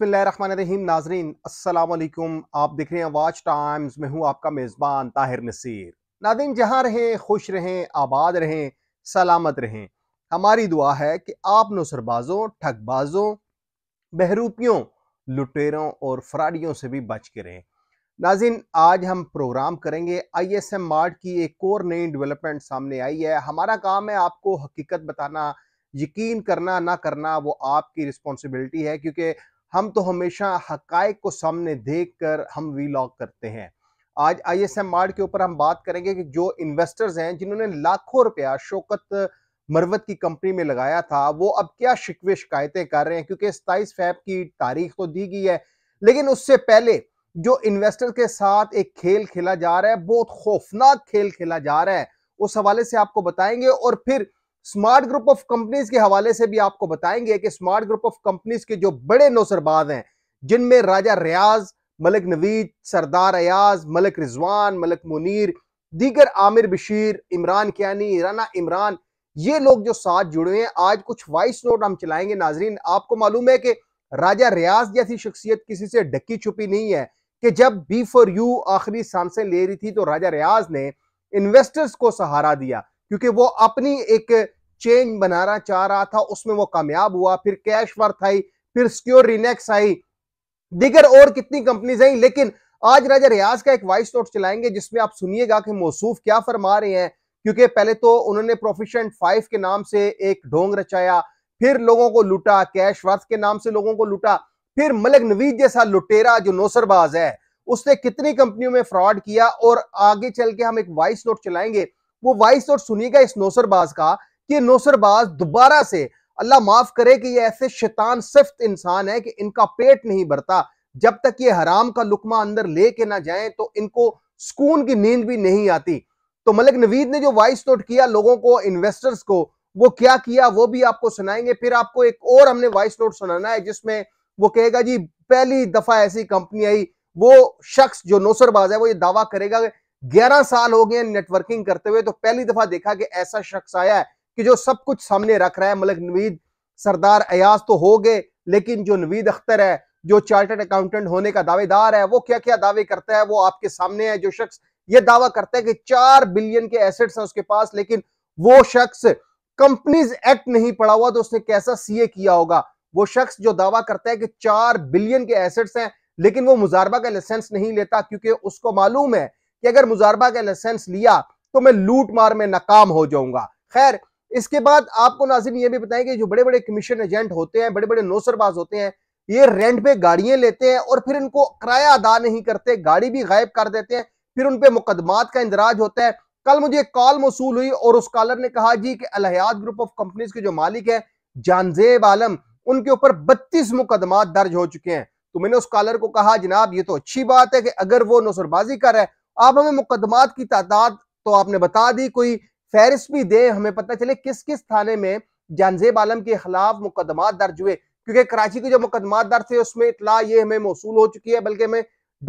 बिस्मिल्लाहिर्रहमानिर्रहीम नाजरीन अस्सलाम आप देख रहे हैं वाच टाइम्स में हूँ आपका मेज़बान ताहिर नसीर नादिन जहाँ रहें खुश रहें आबाद रहें सलामत रहें हमारी दुआ है कि आप नुसरबाजों ठगबाजों बहरूपियों लुटेरों और फ्राडियों से भी बच के रहें नाजिन आज हम प्रोग्राम करेंगे आई एस एम मार्ट की एक और नई डेवलपमेंट सामने आई है हमारा काम है आपको हकीकत बताना यकीन करना ना करना वो आपकी रिस्पॉन्सिबिलिटी है क्योंकि हम तो हमेशा हकायक को सामने देख कर हम वीलॉग करते हैं आज आई एस एम आर के ऊपर हम बात करेंगे कि जो इन्वेस्टर्स हैं जिन्होंने लाखों रुपया शोकत मरवत की कंपनी में लगाया था वो अब क्या शिकवे शिकायतें कर रहे हैं क्योंकि सताइस फैब की तारीख तो दी गई है लेकिन उससे पहले जो इन्वेस्टर के साथ एक खेल खेला जा रहा है बहुत खौफनाक खेल खेला जा रहा है उस हवाले से आपको बताएंगे और फिर स्मार्ट ग्रुप ऑफ कंपनीज के हवाले से भी आपको बताएंगे कि स्मार्ट ग्रुप ऑफ कंपनीज के जो बड़े नौसरबाज हैं जिनमें राजा रियाज मलिक नवीद सरदार अयाज मलिक रिजवान मलिक मुनीर दीगर आमिर बशीर इमरान कियानी राना इमरान ये लोग जो साथ जुड़े हैं आज कुछ वॉइस नोट हम चलाएंगे नाजरीन आपको मालूम है कि राजा रियाज जैसी शख्सियत किसी से ढकी छुपी नहीं है कि जब बी फॉर यू आखिरी सांसें ले रही थी तो राजा रियाज ने इन्वेस्टर्स को सहारा दिया क्योंकि वो अपनी एक चेंज बनाना चाह रहा था उसमें वो कामयाब हुआ फिर कैश वर्थ आई फिर सिक्योर रिनेक्स आई दिगर और कितनी कंपनीज आई लेकिन आज राजा रियाज का एक वाइस नोट चलाएंगे जिसमें आप सुनिएगा कि मौसूफ क्या फरमा रहे हैं क्योंकि पहले तो उन्होंने प्रोफिशेंट फाइव के नाम से एक ढोंग रचाया फिर लोगों को लूटा कैश वर्थ के नाम से लोगों को लूटा फिर मलक नवीद जैसा लुटेरा जो नौसरबाज है उसने कितनी कंपनियों में फ्रॉड किया और आगे चल के हम एक वाइस नोट चलाएंगे वो वाइस और सुनीगा इस नौसरबाज का कि नौसरबाज दोबारा से अल्लाह माफ करे कि ये ऐसे शैतान सिफ्त इंसान है कि इनका पेट नहीं भरता जब तक ये हराम का लुकमा अंदर लेके ना जाए तो इनको सुकून की नींद भी नहीं आती तो मलिक नवीद ने जो वाइस नोट किया लोगों को इन्वेस्टर्स को वो क्या किया वो भी आपको सुनाएंगे फिर आपको एक और हमने वाइस नोट सुनाना है जिसमें वो कहेगा जी पहली दफा ऐसी कंपनी आई वो शख्स जो नौसरबाज है वो ये दावा करेगा 11 साल हो गए नेटवर्किंग करते हुए तो पहली दफा देखा कि ऐसा शख्स आया है कि जो सब कुछ सामने रख रहा है मलिक नवीद सरदार अयाज तो हो गए लेकिन जो नवीद अख्तर है जो चार्टर्ड अकाउंटेंट होने का दावेदार है वो क्या क्या दावे करता है वो आपके सामने है जो शख्स ये दावा करता है कि चार बिलियन के एसेट्स हैं उसके पास लेकिन वो शख्स कंपनीज एक्ट नहीं पड़ा हुआ तो उसने कैसा सीए किया होगा वो शख्स जो दावा करता है कि चार बिलियन के एसेट्स हैं लेकिन वो मुजारबा का लाइसेंस नहीं लेता क्योंकि उसको मालूम है कि अगर मुजारबा का लाइसेंस लिया तो मैं लूट मार में नाकाम हो जाऊंगा खैर इसके बाद आपको नाजिम ये भी बताएं कि जो बड़े बड़े कमीशन एजेंट होते हैं बड़े बड़े नौसरबाज होते हैं ये रेंट पे गाड़ियां लेते हैं और फिर इनको किराया अदा नहीं करते गाड़ी भी गायब कर देते हैं फिर उन पे मुकदमात का इंदराज होता है कल मुझे कॉल मौसू हुई और उस कॉलर ने कहा जी कि अलहयात ग्रुप ऑफ कंपनीज के जो मालिक है जानजेब आलम उनके ऊपर बत्तीस मुकदमात दर्ज हो चुके हैं तो मैंने उस कॉलर को कहा जनाब ये तो अच्छी बात है कि अगर वो नौसरबाजी कर रहा है आप हमें मुकदमात की तादाद तो आपने बता दी कोई फहरिस्त भी दे हमें पता चले किस किस थाने में जानजेब आलम के खिलाफ मुकदमा दर्ज हुए क्योंकि कराची के जो मुकदमा दर्ज थे उसमें इतला ये हमें मौसू हो चुकी है बल्कि हमें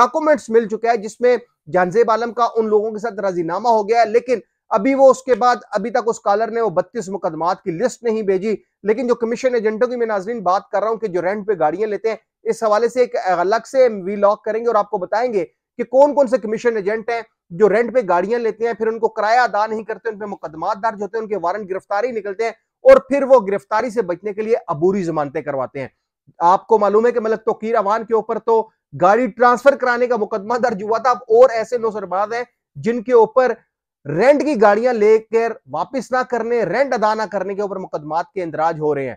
डॉक्यूमेंट्स मिल चुका है जिसमें जानजेब आलम का उन लोगों के साथ राजीनामा हो गया है लेकिन अभी वो उसके बाद अभी तक उस कॉलर ने वो बत्तीस मुकदमात की लिस्ट नहीं भेजी लेकिन जो कमीशन एजेंटों की मैं नाजरीन बात कर रहा हूँ कि जो रेंट पे गाड़ियां लेते हैं इस हवाले से एक अलग से वी लॉक करेंगे और आपको बताएंगे कि कौन कौन से कमीशन एजेंट हैं जो रेंट पे गाड़ियां लेते हैं फिर उनको किराया अदा नहीं करते उनपे मुकदमा दर्ज होते हैं उनके वारंट गिरफ्तारी निकलते हैं और फिर वो गिरफ्तारी से बचने के लिए अबूरी जमानतें करवाते हैं आपको मालूम है कि मतलब तोकीर अवान के ऊपर तो गाड़ी ट्रांसफर कराने का मुकदमा दर्ज हुआ था अब और ऐसे नौसरबाज हैं जिनके ऊपर रेंट की गाड़ियां लेकर वापस ना करने रेंट अदा ना करने के ऊपर मुकदमात के इंदराज हो रहे हैं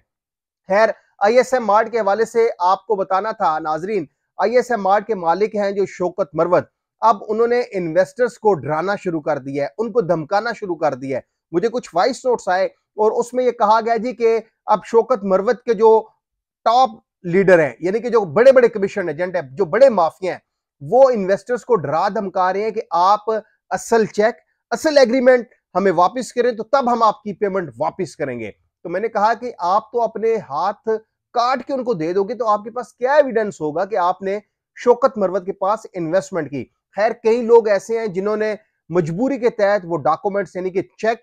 खैर आई एस एम मार्ट के हवाले से आपको बताना था नाजरीन आई एस एम आर के मालिक हैं जो शोकत मरवत अब उन्होंने इन्वेस्टर्स को डराना शुरू कर दिया है उनको धमकाना शुरू कर दिया है मुझे कुछ वॉइस नोट्स आए और उसमें यह कहा गया जी कि अब शोकत मरवत के जो टॉप लीडर हैं यानी कि जो बड़े बड़े कमीशन एजेंट हैं जो बड़े माफिया हैं वो इन्वेस्टर्स को डरा धमका रहे हैं कि आप असल चेक असल एग्रीमेंट हमें वापस करें तो तब हम आपकी पेमेंट वापस करेंगे तो मैंने कहा कि आप तो अपने हाथ काट के उनको दे दोगे तो आपके पास क्या एविडेंस होगा कि आपने शोकत मरवत के पास इन्वेस्टमेंट की खैर कई लोग ऐसे हैं जिन्होंने मजबूरी के तहत वो डॉक्यूमेंट्स यानी कि चेक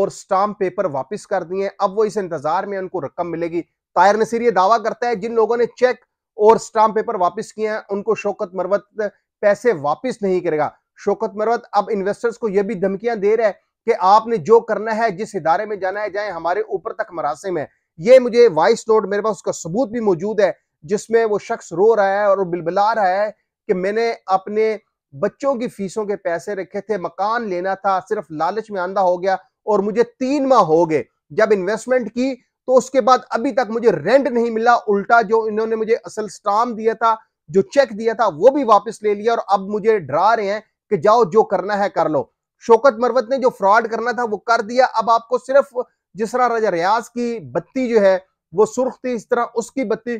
और स्टाम्प पेपर वापस कर दिए अब वो इस इंतजार में उनको रकम मिलेगी तायर नसीर ये दावा करता है जिन लोगों ने चेक और स्टाम्प पेपर वापस किए हैं उनको शोकत मरवत पैसे वापस नहीं करेगा शोकत मरवत अब इन्वेस्टर्स को यह भी धमकियां दे रहा है कि आपने जो करना है जिस इदारे में जाना है जाए हमारे ऊपर तक मरासिम है ये मुझे वॉइस नोट मेरे पास उसका सबूत भी मौजूद है जिसमें वो शख्स रो रहा है और बिलबिला रहा है कि मैंने अपने बच्चों की फीसों के पैसे रखे थे मकान लेना था सिर्फ लालच में आंधा हो गया और मुझे तीन माह हो गए जब इन्वेस्टमेंट की तो उसके बाद अभी तक मुझे रेंट नहीं मिला उल्टा जो इन्होंने मुझे असल स्टाम दिया था जो चेक दिया था वो भी वापस ले लिया और अब मुझे डरा रहे हैं कि जाओ जो करना है कर लो शोकत मरवत ने जो फ्रॉड करना था वो कर दिया अब आपको सिर्फ जिस तरह राजा रियाज की बत्ती जो है वो सुर्ख थी इस तरह उसकी बत्ती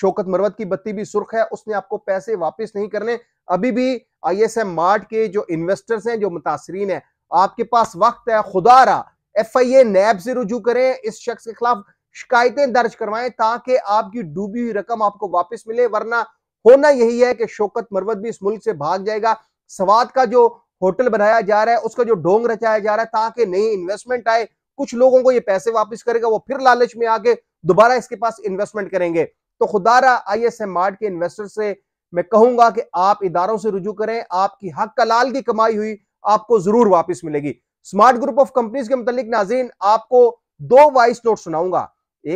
शोकत मरवत की बत्ती भी सुर्ख है उसने आपको पैसे वापस नहीं करने अभी भी आई एस एम मार्ट के जो इन्वेस्टर्स हैं जो मुतासरीन हैं आपके पास वक्त है खुदा रहा एफ आई ए नैब से रुजू करें इस शख्स के खिलाफ शिकायतें दर्ज करवाएं ताकि आपकी डूबी हुई रकम आपको वापस मिले वरना होना यही है कि शोकत मरवत भी इस मुल्क से भाग जाएगा सवाद का जो होटल बनाया जा रहा है उसका जो डोंग रचाया जा रहा है ताकि नई इन्वेस्टमेंट आए कुछ लोगों को ये पैसे वापस करेगा वो फिर लालच में आके दोबारा इसके पास इन्वेस्टमेंट करेंगे तो खुदारा आई एस एम मार्ट के इन्वेस्टर से मैं कहूंगा कि आप इदारों से रुजू करें आपकी हक कलाल की कमाई हुई आपको जरूर वापस मिलेगी स्मार्ट ग्रुप ऑफ कंपनीज के मुतालिक नाजीन आपको दो वाइस नोट सुनाऊंगा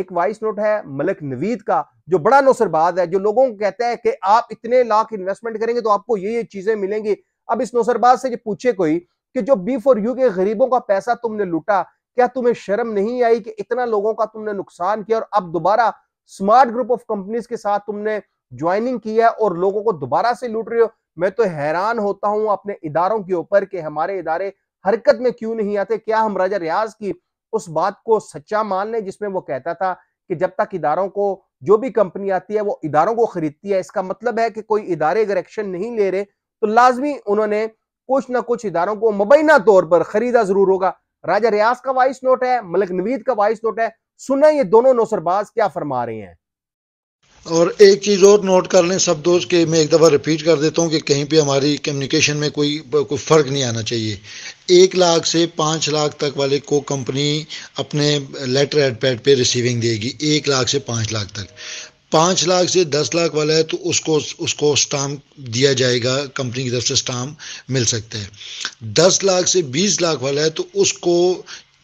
एक वाइस नोट है मलिक नवीद का जो बड़ा नौसरबाज है जो लोगों को कहता है कि आप इतने लाख इन्वेस्टमेंट करेंगे तो आपको ये ये चीजें मिलेंगी अब इस नौसरबाज से ये पूछे कोई कि जो बी फॉर यू के गरीबों का पैसा तुमने लूटा क्या तुम्हें शर्म नहीं आई कि इतना लोगों का तुमने नुकसान किया और अब दोबारा स्मार्ट ग्रुप ऑफ कंपनीज के साथ तुमने ज्वाइनिंग की है और लोगों को दोबारा से लूट रहे हो मैं तो हैरान होता हूं अपने इदारों के ऊपर कि हमारे इदारे हरकत में क्यों नहीं आते क्या हम राजा रियाज की उस बात को सच्चा मान लें जिसमें वो कहता था कि जब तक इदारों को जो भी कंपनी आती है वो इदारों को खरीदती है इसका मतलब है कि कोई इदारे अगर एक्शन नहीं ले रहे तो लाजमी उन्होंने कुछ ना कुछ इदारों को मुबैना तौर पर खरीदा जरूर होगा राजा रियाज का वाइस नोट है मलिक नवीद का वाइस नोट है सुना ये दोनों नौसरबाज क्या फरमा रहे हैं और एक चीज़ और नोट कर लें सब दोस्त के मैं एक दफ़ा रिपीट कर देता हूँ कि कहीं पे हमारी कम्युनिकेशन में कोई कोई फ़र्क नहीं आना चाहिए एक लाख से पांच लाख तक वाले को कंपनी अपने लेटर एड पैड पर रिसीविंग देगी एक लाख से पांच लाख तक पाँच लाख से दस लाख वाला है तो उसको उसको स्टाम्प दिया जाएगा कंपनी की तरफ से स्टाम्प मिल सकता है दस लाख से बीस लाख वाला है तो उसको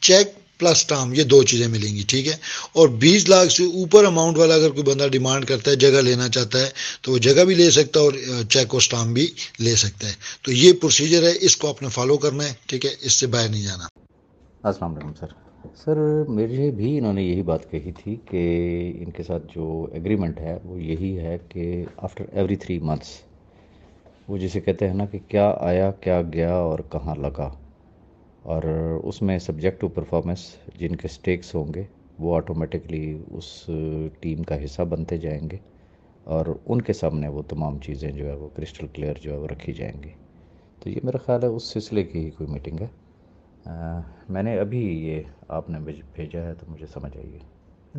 चेक प्लस स्टाम ये दो चीज़ें मिलेंगी ठीक है और बीस लाख से ऊपर अमाउंट वाला अगर कोई बंदा डिमांड करता है जगह लेना चाहता है तो वो जगह भी ले सकता है और चेक और स्टाम भी ले सकता है तो ये प्रोसीजर है इसको आपने फॉलो करना है ठीक है इससे बाहर नहीं जाना असल सर सर मेरे भी इन्होंने यही बात कही थी कि इनके साथ जो एग्रीमेंट है वो यही है कि आफ्टर एवरी थ्री मंथ्स वो जिसे कहते हैं ना कि क्या आया क्या गया और कहाँ लगा और उसमें सब्जेक्ट टू परफॉर्मेंस जिनके स्टेक्स होंगे वो ऑटोमेटिकली उस टीम का हिस्सा बनते जाएंगे और उनके सामने वो तमाम चीज़ें जो है वो क्रिस्टल क्लियर जो है वो रखी जाएंगी तो ये मेरा ख्याल है उस सिलसिले की ही कोई मीटिंग है आ, मैंने अभी ये आपने भेजा है तो मुझे समझ आइए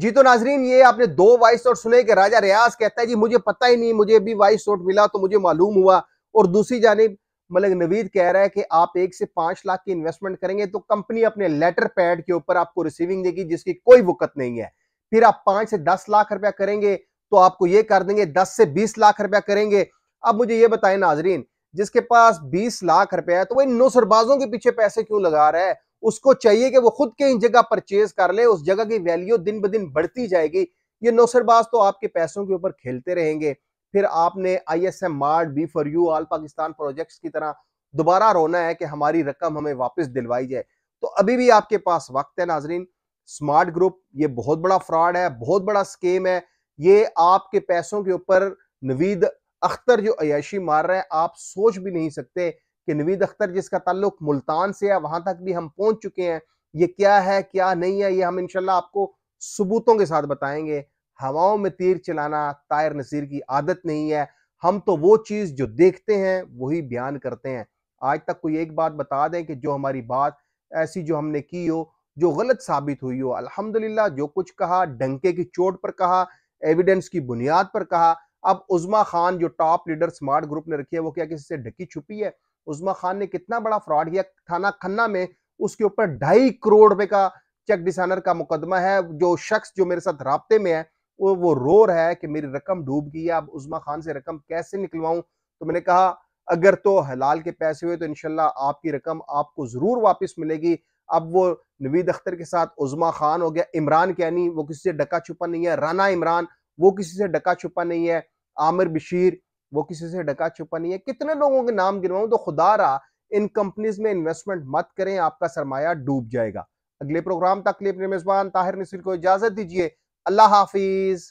जी तो नाजरीन ये आपने दो वाइस नोट सुने कि राजा रियाज कहता है जी मुझे पता ही नहीं मुझे भी वाइस नोट मिला तो मुझे मालूम हुआ और दूसरी जानब मलिक नवीद कह रहा है कि आप एक से पांच लाख की इन्वेस्टमेंट करेंगे तो कंपनी अपने लेटर पैड के ऊपर आपको रिसीविंग देगी जिसकी कोई वक्त नहीं है फिर आप पांच से दस लाख रुपया करेंगे तो आपको ये कर देंगे दस से बीस लाख रुपया करेंगे अब मुझे ये बताएं नाजरीन जिसके पास 20 लाख रुपया है तो इन नौसरबाजों के पीछे पैसे क्यों लगा रहा है उसको चाहिए कि वो खुद इन जगह परचेज कर ले उस जगह की वैल्यू दिन ब दिन बढ़ती जाएगी ये नौसरबाज तो आपके पैसों के ऊपर खेलते रहेंगे फिर आपने I S M mart be for you all Pakistan project की तरह दोबारा रोना है कि हमारी रकम हमें वापस दिलवाई जाए तो अभी भी आपके पास वक्त है नाजरीन स्मार्ट ग्रुप ये बहुत बड़ा फ्रॉड है बहुत बड़ा स्केम है ये आपके पैसों के ऊपर नवीद अख्तर जो अयाशी मार रहे हैं आप सोच भी नहीं सकते कि नवीद अख्तर जिसका ताल्लुक मुल्तान से है वहां तक भी हम पहुंच चुके हैं ये क्या है क्या नहीं है ये हम इनशाला आपको सबूतों के साथ बताएंगे हवाओं में तीर चलाना तायर नसीर की आदत नहीं है हम तो वो चीज़ जो देखते हैं वही बयान करते हैं आज तक कोई एक बात बता दें कि जो हमारी बात ऐसी जो हमने की हो जो गलत साबित हुई हो अल्हम्दुलिल्लाह जो कुछ कहा डंके की चोट पर कहा एविडेंस की बुनियाद पर कहा अब उजमा खान जो टॉप लीडर स्मार्ट ग्रुप ने रखी है वो क्या किसी से ढकी छुपी है उजमा खान ने कितना बड़ा फ्रॉड किया थाना खन्ना में उसके ऊपर ढाई करोड़ रुपए का चेक डिसाइनर का मुकदमा है जो शख्स जो मेरे साथ रबते में है वो वो रो रहा है कि मेरी रकम डूब गई है अब उजमा खान से रकम कैसे निकलवाऊं तो मैंने कहा अगर तो हलाल के पैसे हुए तो इनशाला आपकी रकम आपको ज़रूर वापस मिलेगी अब वो नवीद अख्तर के साथ उजमा खान हो गया इमरान कैनी वो किसी से डका छुपा नहीं है राना इमरान वो किसी से डका छुपा नहीं है आमिर बशीर वो किसी से डका छुपा नहीं है कितने लोगों के नाम गिनवाऊं तो खुदा रहा इन कंपनीज में इन्वेस्टमेंट मत करें आपका सरमाया डूब जाएगा अगले प्रोग्राम तक लिए अपने मेजबान ताहिर नसीर को इजाजत दीजिए अल्लाह हाफिज़